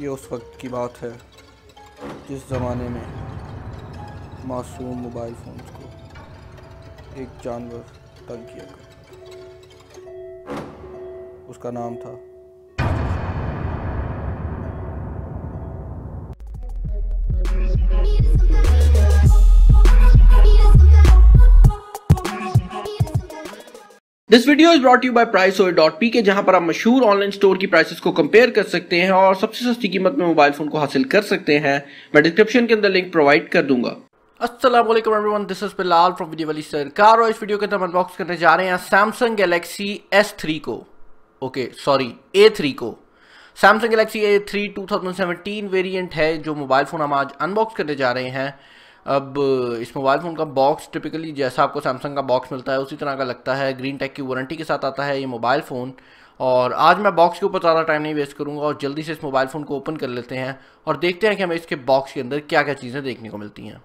ये उस वक्त की बात है जिस ज़माने में मासूम मोबाइल फ़ोन को एक जानवर तंग किया गया उसका नाम था this video is brought you by के जहां पर आप मशहूर ऑनलाइन स्टोर की प्राइसेस को कंपेयर कर सकते हैं और सबसे सस्ती कीमत में मोबाइल फोन को हासिल कर सकते हैं मैं डिस्क्रिप्शन के अंदर लिंक प्रोवाइड कर दूंगा असलम everyone this is Bilal from video वाली सरकार और इस वीडियो के अंदर अनबॉक्स करने जा रहे हैं सैमसंग गैलेक्सी एस थ्री को ओके सॉरी ए थ्री को Samsung Galaxy A three two thousand seventeen variant है जो मोबाइल फ़ोन हम आज अनबॉक्स करने जा रहे हैं अब इस मोबाइल फ़ोन का बॉक्स टिपिकली जैसा आपको सैमसंग का बॉक्स मिलता है उसी तरह का लगता है ग्रीन टेक की वारंटी के साथ आता है ये मोबाइल फ़ोन और आज मैं बॉक्स के ऊपर ज़्यादा टाइम नहीं वेस्ट करूँगा और जल्दी से इस मोबाइल फ़ोन को ओपन कर लेते हैं और देखते हैं कि हमें इसके बॉक्स के अंदर क्या क्या चीज़ें देखने को मिलती हैं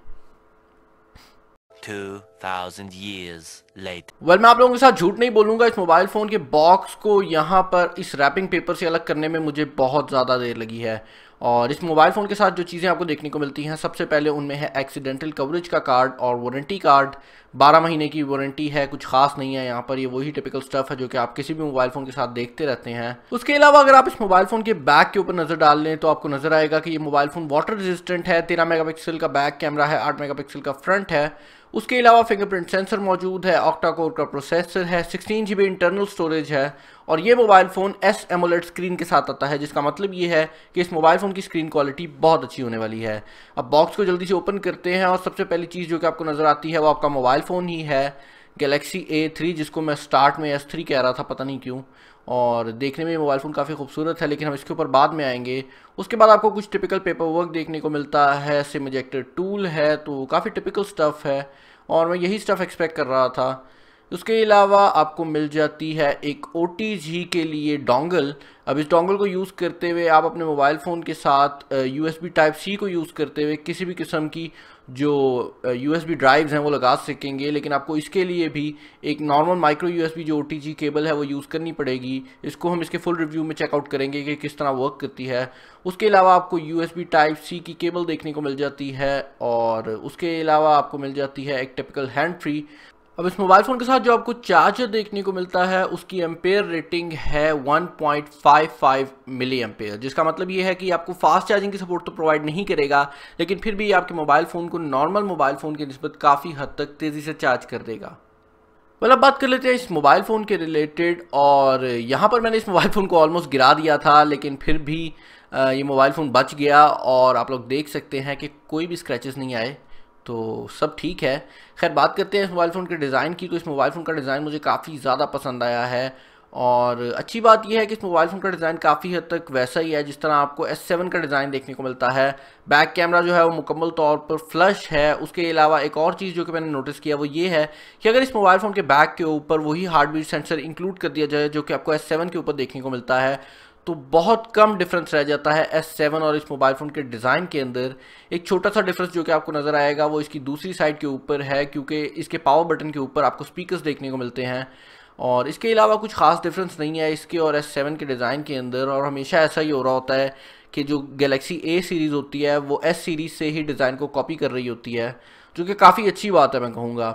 thousand years later. well, मैं आप लोगों के साथ झूठ नहीं बोलूंगा इस मोबाइल फ़ोन के बॉक्स को यहाँ पर इस रैपिंग पेपर से अलग करने में मुझे बहुत ज़्यादा देर लगी है और इस मोबाइल फ़ोन के साथ जो चीज़ें आपको देखने को मिलती हैं सबसे पहले उनमें है एक्सीडेंटल कवरेज का कार्ड और वारंटी कार्ड 12 महीने की वारंटी है कुछ खास नहीं है यहाँ पर ये वही टिपिकल स्टफ है जो कि आप किसी भी मोबाइल फ़ोन के साथ देखते रहते हैं उसके अलावा अगर आप इस मोबाइल फ़ोन के बैक के ऊपर नज़र डाल लें तो आपको नज़र आएगा कि ये मोबाइल फ़ोन वाटर रेजिस्टेंट है तेरह मेगा का बैक कैमरा है आठ मेगा का फ्रंट है उसके अलावा फिंगरप्रिंट सेंसर मौजूद है ऑक्टा कोर का प्रोसेसर है सिक्सटीन जी इंटरनल स्टोरेज है और ये mobile phone S AMOLED screen के साथ आता है जिसका मतलब ये है कि इस मोबाइल फ़ोन की स्क्रीन क्वालिटी बहुत अच्छी होने वाली है अब बॉक्स को जल्दी से ओपन करते हैं और सबसे पहली चीज़ जो कि आपको नज़र आती है वो आपका मोबाइल फ़ोन ही है गलेक्सी ए थ्री जिसको मैं स्टार्ट में एस थ्री कह रहा था पता नहीं क्यों और देखने में मोबाइल फ़ोन काफ़ी खूबसूरत है लेकिन हम इसके ऊपर बाद में आएंगे उसके बाद आपको कुछ टिपिकल पेपर वर्क देखने को मिलता है सिम इजेक्टर टूल है तो काफ़ी टिपिकल स्टफ़ है और मैं यही स्टफ़ एक्सपेक्ट कर रहा था उसके अलावा आपको मिल जाती है एक ओ के लिए डोंगल अब इस डोंगल को यूज़ करते हुए आप अपने मोबाइल फ़ोन के साथ यू एस टाइप सी को यूज़ करते हुए किसी भी किस्म की जो यू एस ड्राइव्स हैं वो लगा सकेंगे लेकिन आपको इसके लिए भी एक नॉर्मल माइक्रो यू एस जो ओ केबल है वो यूज़ करनी पड़ेगी इसको हम इसके फुल रिव्यू में चेकआउट करेंगे कि किस तरह वर्क करती है उसके अलावा आपको यू एस टाइप सी की केबल देखने को मिल जाती है और उसके अलावा आपको मिल जाती है एक टिपिकल हैंड फ्री अब इस मोबाइल फ़ोन के साथ जो आपको चार्जर देखने को मिलता है उसकी एम्पेयर रेटिंग है 1.55 मिली एम्पेयर जिसका मतलब ये है कि आपको फास्ट चार्जिंग की सपोर्ट तो प्रोवाइड नहीं करेगा लेकिन फिर भी आपके मोबाइल फ़ोन को नॉर्मल मोबाइल फ़ोन के नस्बत काफ़ी हद तक तेज़ी से चार्ज कर देगा मतलब बात कर लेते हैं इस मोबाइल फ़ोन के रिलेटेड और यहाँ पर मैंने इस मोबाइल फ़ोन को ऑलमोस्ट गिरा दिया था लेकिन फिर भी ये मोबाइल फ़ोन बच गया और आप लोग देख सकते हैं कि कोई भी स्क्रैचेस नहीं आए तो सब ठीक है खैर बात करते हैं इस मोबाइल फ़ोन के डिज़ाइन की तो इस मोबाइल फ़ोन का डिज़ाइन मुझे काफ़ी ज़्यादा पसंद आया है और अच्छी बात यह है कि इस मोबाइल फ़ोन का डिज़ाइन काफ़ी हद तक वैसा ही है जिस तरह आपको S7 का डिज़ाइन देखने को मिलता है बैक कैमरा जो है वो मुकम्मल तौर पर फ्लश है उसके अलावा एक और चीज़ जो कि मैंने नोटिस किया वो ये है कि अगर इस मोबाइल फ़ोन के बैक के ऊपर वही हार्ट बीट सेंसर इंक्लूड कर दिया जाए जो कि आपको एस के ऊपर देखने को मिलता है तो बहुत कम डिफरेंस रह जाता है एस सेवन और इस मोबाइल फ़ोन के डिज़ाइन के अंदर एक छोटा सा डिफरेंस जो कि आपको नज़र आएगा वो इसकी दूसरी साइड के ऊपर है क्योंकि इसके पावर बटन के ऊपर आपको स्पीकर्स देखने को मिलते हैं और इसके अलावा कुछ ख़ास डिफरेंस नहीं है इसके और एस सेवन के डिज़ाइन के अंदर और हमेशा ऐसा ही हो रहा होता है कि जो गैलेक्सी ए सीरीज़ होती है वो एस सीरीज़ से ही डिज़ाइन को कॉपी कर रही होती है जो कि काफ़ी अच्छी बात है मैं कहूँगा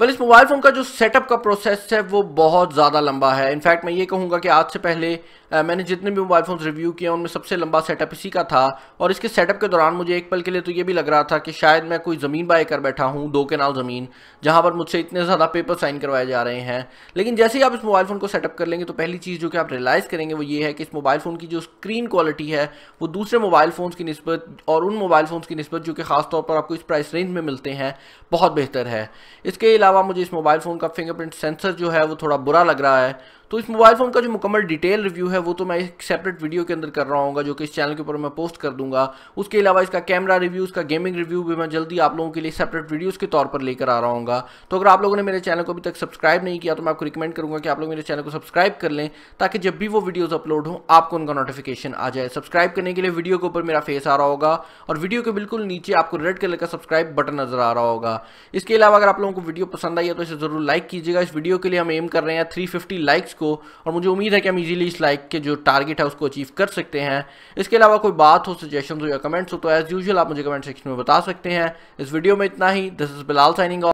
वेल इस मोबाइल फ़ोन का जो सेटअप का प्रोसेस है वो बहुत ज़्यादा लंबा है इनफैक्ट मैं ये कहूँगा कि आज से पहले आ, मैंने जितने भी मोबाइल फ़ोन रिव्यू किए उनमें सबसे लंबा सेटअप इसी का था और इसके सेटअप के दौरान मुझे एक पल के लिए तो ये भी लग रहा था कि शायद मैं कोई ज़मीन बाय कर बैठा हूँ दो केनाल ज़मीन जहाँ पर मुझसे इतने ज़्यादा पेपर साइन करवाए जा रहे हैं लेकिन जैसे ही आप इस मोबाइल फ़ोन को सेटअप कर लेंगे तो पहली चीज़ जो कि आप रियलाइज़ करेंगे वो ये है कि इस मोबाइल फ़ोन की जो स्क्रीन क्वालिटी है वो दूसरे मोबाइल फ़ोन्स की नस्बत और उन मोबाइल फ़ोन्स की नस्बत जो कि खासतौर पर आपको इस प्राइस रेंज में मिलते हैं बहुत बेहतर है इसके अलावा अलावा मुझे इस मोबाइल फ़ोन का फिंगरप्रिंट सेंसर जो है वो थोड़ा बुरा लग रहा है तो इस मोबाइल फ़ोन का जो मुकम्मल डिटेल रिव्यू है वो तो मैं एक सेपरेट वीडियो के अंदर कर रहा हूँ जो कि इस चैनल के ऊपर मैं पोस्ट कर दूंगा उसके अलावा इसका कैमरा रिव्यू इसका गेमिंग रिव्यू भी मैं जल्दी आप लोगों के लिए सेपरेट वीडियोज़ के तौर पर लेकर आ रहा हूँ तो अगर आप लोगों ने मेरे चैनल को अभी तक सब्सक्राइब नहीं किया तो मैं आपको रिकमेंड करूँगा कि आप लोग मेरे चैनल को सब्सक्राइब कर लें ताकि जब भी वो वीडियोज़ अपलोड हों आपको उनका नोटिफिकेशन आ जाए सब्सक्राइब करने के लिए वीडियो के ऊपर मेरा फेस आ रहा होगा और वीडियो के बिल्कुल नीचे आपको रेड कलर का सब्सक्राइब बटन नजर आ रहा होगा इसके अलावा अगर आप लोगों को वीडियो पसंद आई है तो इसे ज़रूर लाइक कीजिएगा इस वीडियो के लिए हम एम कर रहे हैं थ्री लाइक्स को और मुझे उम्मीद है कि हम इजीली इस लाइक के जो टारगेट है उसको अचीव कर सकते हैं इसके अलावा कोई बात हो सजेशन हो या कमेंट्स हो तो एज़ यूजल आप मुझे कमेंट सेक्शन में बता सकते हैं इस वीडियो में इतना ही दिस इज़ बिलाल साइनिंग